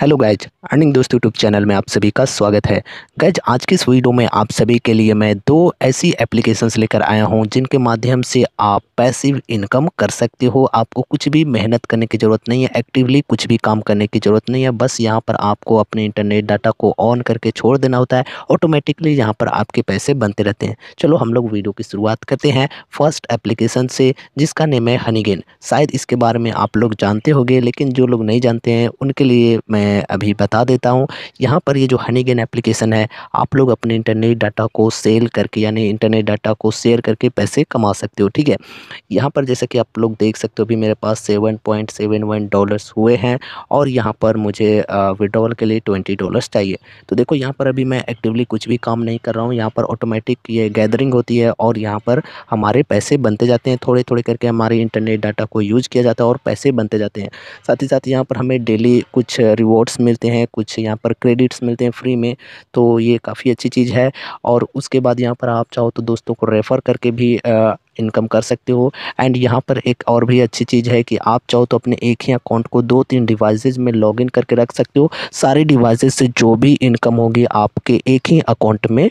hello guys earning दोस्त YouTube channel में आप सभी का स्वागत है गैज आज की इस वीडियो में आप सभी के लिए मैं दो ऐसी एप्लीकेशंस लेकर आया हूं जिनके माध्यम से आप पैसिव इनकम कर सकते हो आपको कुछ भी मेहनत करने की ज़रूरत नहीं है एक्टिवली कुछ भी काम करने की ज़रूरत नहीं है बस यहां पर आपको अपने इंटरनेट डाटा को ऑन करके छोड़ देना होता है ऑटोमेटिकली यहाँ पर आपके पैसे बनते रहते हैं चलो हम लोग वीडियो की शुरुआत करते हैं फर्स्ट एप्लीकेशन से जिसका नेम है हनीगेन शायद इसके बारे में आप लोग जानते होंगे लेकिन जो लोग नहीं जानते हैं उनके लिए मैं मैं अभी बता देता हूँ यहाँ पर ये जो हनीगेन एप्लीकेशन है आप लोग अपने इंटरनेट डाटा को सेल करके यानी इंटरनेट डाटा को शेयर करके पैसे कमा सकते हो ठीक है यहाँ पर जैसे कि आप लोग देख सकते हो अभी मेरे पास seven point seven one dollars हुए हैं और यहाँ पर मुझे विड्रॉल के लिए ट्वेंटी डॉलर्स चाहिए तो देखो यहाँ पर अभी मैं एक्टिवली कुछ भी काम नहीं कर रहा हूँ यहाँ पर ऑटोमेटिक ये गैदरिंग होती है और यहाँ पर हमारे पैसे बनते जाते हैं थोड़े थोड़े करके हमारे इंटरनेट डाटा को यूज़ किया जाता है और पैसे बनते जाते हैं साथ ही साथ यहाँ पर हमें डेली कुछ रिवॉर्ड रिवॉर्ड्स मिलते हैं कुछ यहाँ पर क्रेडिट्स मिलते हैं फ्री में तो ये काफ़ी अच्छी चीज़ है और उसके बाद यहाँ पर आप चाहो तो दोस्तों को रेफ़र करके भी इनकम कर सकते हो एंड यहाँ पर एक और भी अच्छी चीज़ है कि आप चाहो तो अपने एक ही अकाउंट को दो तीन डिवाइसेज में लॉगिन करके रख सकते हो सारे डिवाइसेज से जो भी इनकम होगी आपके एक ही अकाउंट में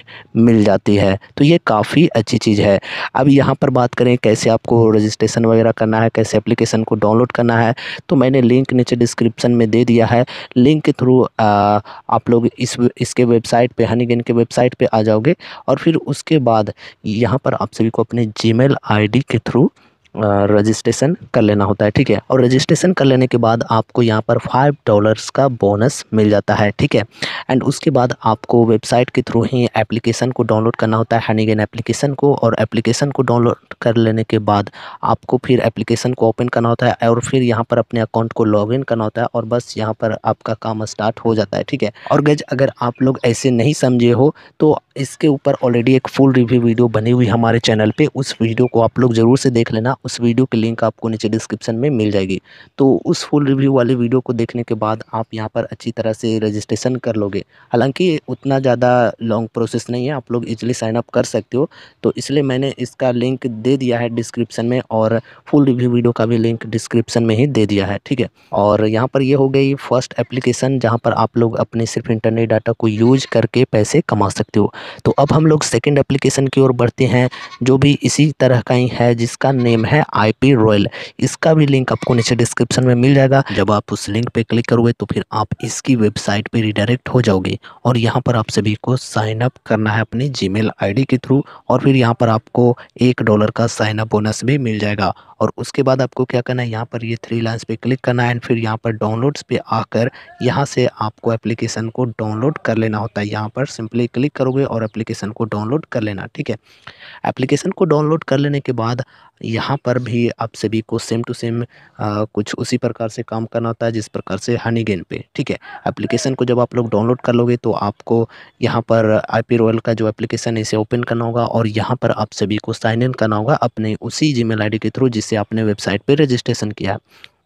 मिल जाती है तो ये काफ़ी अच्छी चीज़ है अब यहाँ पर बात करें कैसे आपको रजिस्ट्रेशन वगैरह करना है कैसे एप्लीकेशन को डाउनलोड करना है तो मैंने लिंक नीचे डिस्क्रिप्शन में दे दिया है लिंक के थ्रू आप लोग इस इसके वेबसाइट पे हनी के वेबसाइट पे आ जाओगे और फिर उसके बाद यहाँ पर आप सभी को अपने जीमेल आईडी के थ्रू रजिस्ट्रेशन कर लेना होता है ठीक है और रजिस्ट्रेशन कर लेने के बाद आपको यहाँ पर फाइव डॉलर्स का बोनस मिल जाता है ठीक है एंड उसके बाद आपको वेबसाइट के थ्रू ही एप्लीकेशन को डाउनलोड करना होता है हनीगेन एप्लीकेशन को और एप्लीकेशन को डाउनलोड कर लेने के बाद आपको फिर एप्लीकेशन को ओपन करना होता है और फिर यहाँ पर अपने अकाउंट को लॉगिन करना होता है और बस यहाँ पर आपका काम स्टार्ट हो जाता है ठीक है और गज अगर आप लोग ऐसे नहीं समझे हो तो इसके ऊपर ऑलरेडी एक फुल रिव्यू वीडियो बनी हुई हमारे चैनल पर उस वीडियो को आप लोग ज़रूर से देख लेना उस वीडियो की लिंक आपको नीचे डिस्क्रिप्शन में मिल जाएगी तो उस फुल रिव्यू वाले वीडियो को देखने के बाद आप यहाँ पर अच्छी तरह से रजिस्ट्रेशन कर लोगे पे हालांकि उतना ज़्यादा लॉन्ग प्रोसेस नहीं है आप लोग इजीली साइन अप कर सकते हो तो इसलिए मैंने इसका लिंक दे दिया है डिस्क्रिप्शन में और फुल रिव्यू वीडियो का भी लिंक डिस्क्रिप्शन में ही दे दिया है ठीक है और यहाँ पर यह हो गई फर्स्ट एप्लीकेशन जहाँ पर आप लोग अपने सिर्फ इंटरनेट डाटा को यूज करके पैसे कमा सकते हो तो अब हम लोग सेकेंड एप्लीकेशन की ओर बढ़ते हैं जो भी इसी तरह का ही है जिसका नेम है आई पी रॉयल इसका भी लिंक आपको नीचे डिस्क्रिप्शन में मिल जाएगा जब आप उस लिंक पर क्लिक करोगे तो फिर आप इसकी वेबसाइट पर रिडायरेक्ट हो हो जाओगे और यहाँ पर आप सभी को साइन अप करना है अपने जीमेल आईडी के थ्रू और फिर यहाँ पर आपको एक डॉलर का साइन अप बोनस भी मिल जाएगा और उसके बाद आपको क्या करना है यहाँ पर ये थ्री लाइन्स पे क्लिक करना है एंड फिर यहाँ पर डाउनलोड्स पे आकर यहाँ से आपको एप्लीकेशन को डाउनलोड कर लेना होता है यहाँ पर सिंपली क्लिक करोगे और एप्लीकेशन को डाउनलोड कर लेना ठीक है एप्लीकेशन को डाउनलोड कर लेने के बाद यहाँ पर भी आप सभी को सेम टू सेम कुछ उसी प्रकार से काम करना होता है जिस प्रकार से हनी गेन पे ठीक है एप्लीकेशन को जब आप लोग डाउनलोड कर लोगे तो आपको यहाँ पर आई पी रॉयल का जो एप्लीकेशन है इसे ओपन करना होगा और यहाँ पर आप सभी को साइन इन करना होगा अपने उसी जी मेल के थ्रू जिस जिससे आपने वेबसाइट पर रजिस्ट्रेशन किया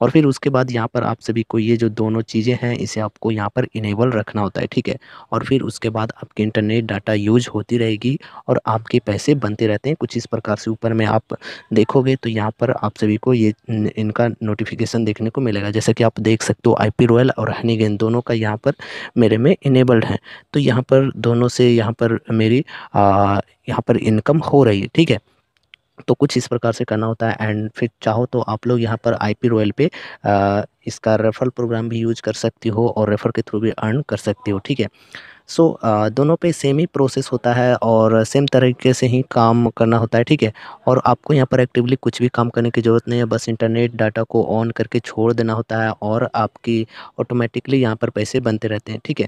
और फिर उसके बाद यहाँ पर आप सभी को ये जो दोनों चीज़ें हैं इसे आपको यहाँ पर इनेबल रखना होता है ठीक है और फिर उसके बाद आपके इंटरनेट डाटा यूज होती रहेगी और आपके पैसे बनते रहते हैं कुछ इस प्रकार से ऊपर में आप देखोगे तो यहाँ पर आप सभी को ये इनका नोटिफिकेशन देखने को मिलेगा जैसा कि आप देख सकते हो आई पी रॉयल और हनी गेंद दोनों का यहाँ पर मेरे में इनेबल्ड है तो यहाँ पर दोनों से यहाँ पर मेरी यहाँ पर इनकम हो रही है ठीक है तो कुछ इस प्रकार से करना होता है एंड फिर चाहो तो आप लोग यहाँ पर आई पी रॉयल पे आ, इसका रेफरल प्रोग्राम भी यूज कर सकती हो और रेफ़र के थ्रू भी अर्न कर सकती हो ठीक है सो so, दोनों पे सेम ही प्रोसेस होता है और सेम तरीके से ही काम करना होता है ठीक है और आपको यहाँ पर एक्टिवली कुछ भी काम करने की ज़रूरत नहीं है बस इंटरनेट डाटा को ऑन करके छोड़ देना होता है और आपकी ऑटोमेटिकली यहाँ पर पैसे बनते रहते हैं ठीक है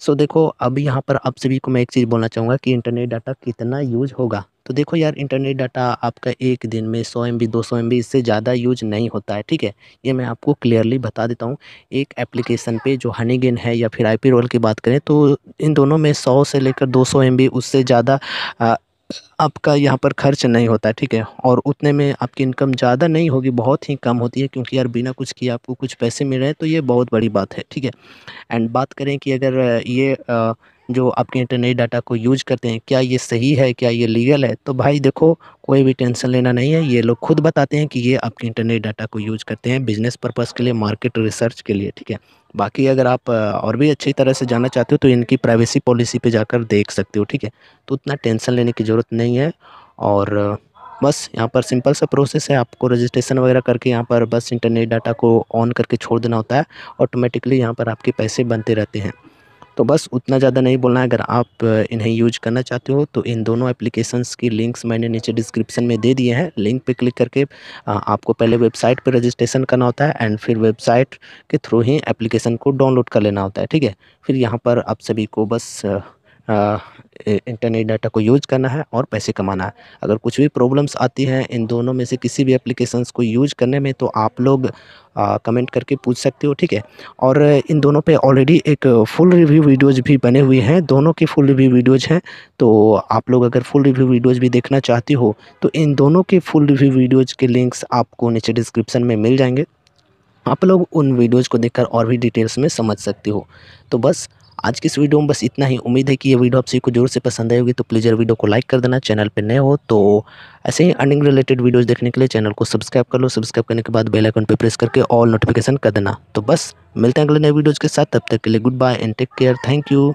सो so, देखो अभी यहाँ पर आप सभी को मैं एक चीज़ बोलना चाहूँगा कि इंटरनेट डाटा कितना यूज होगा तो देखो यार इंटरनेट डाटा आपका एक दिन में सौ एम बी दो सौ एम बी इससे ज़्यादा यूज नहीं होता है ठीक है ये मैं आपको क्लियरली बता देता हूँ एक एप्लीकेशन पे जो हनीगिन है या फिर आई पी रोल की बात करें तो इन दोनों में सौ से लेकर दो सौ एम बी उससे ज़्यादा आपका यहाँ पर खर्च नहीं होता ठीक है और उतने में आपकी इनकम ज़्यादा नहीं होगी बहुत ही कम होती है क्योंकि यार बिना कुछ किए आपको कुछ पैसे मिल रहे हैं तो ये बहुत बड़ी बात है ठीक है एंड बात करें कि अगर ये आ, जो आपके इंटरनेट डाटा को यूज करते हैं क्या ये सही है क्या ये लीगल है तो भाई देखो कोई भी टेंशन लेना नहीं है ये लोग खुद बताते हैं कि ये आपके इंटरनेट डाटा को यूज करते हैं बिजनेस पर्पज़ के लिए मार्केट रिसर्च के लिए ठीक है बाकी अगर आप और भी अच्छी तरह से जाना चाहते हो तो इनकी प्राइवेसी पॉलिसी पर जाकर देख सकते हो ठीक है तो उतना टेंशन लेने की ज़रूरत नहीं है और बस यहाँ पर सिंपल सा प्रोसेस है आपको रजिस्ट्रेशन वगैरह करके यहाँ पर बस इंटरनेट डाटा को ऑन करके छोड़ देना होता है ऑटोमेटिकली यहाँ पर आपके पैसे बनते रहते हैं तो बस उतना ज़्यादा नहीं बोलना है अगर आप इन्हें यूज करना चाहते हो तो इन दोनों एप्लीकेशंस की लिंक्स मैंने नीचे डिस्क्रिप्शन में दे दिए हैं लिंक पे क्लिक करके आपको पहले वेबसाइट पर रजिस्ट्रेशन करना होता है एंड फिर वेबसाइट के थ्रू ही एप्लीकेशन को डाउनलोड कर लेना होता है ठीक है फिर यहाँ पर आप सभी को बस इंटरनेट डाटा को यूज़ करना है और पैसे कमाना है अगर कुछ भी प्रॉब्लम्स आती हैं इन दोनों में से किसी भी एप्लीकेशंस को यूज करने में तो आप लोग कमेंट करके पूछ सकते हो ठीक है और इन दोनों पे ऑलरेडी एक फुल रिव्यू वीडियोज़ भी बने हुए हैं दोनों के फुल रिव्यू वीडियोज़ हैं तो आप लोग अगर फुल रिव्यू वीडियोज़ भी देखना चाहते हो तो इन दोनों के फुल रिव्यू वीडियोज़ के लिंक्स आपको नीचे डिस्क्रिप्शन में मिल जाएंगे आप लोग उन वीडियोज़ को देखकर और भी डिटेल्स में समझ सकते हो तो बस आज की इस वीडियो में बस इतना ही उम्मीद है कि ये वीडियो आप सभी को जरूर से पसंद आएगी तो प्लीज़ यार वीडियो को लाइक कर देना चैनल पर नए हो तो ऐसे ही अर्निंग रिलेटेड वीडियोस देखने के लिए चैनल को सब्सक्राइब कर लो सब्सक्राइब करने के बाद बेल आइकन पर प्रेस करके ऑल नोटिफिकेशन कर देना तो बस मिलते हैं अगले नए वीडियोज़ के साथ तब तक के लिए goodbye and take care thank you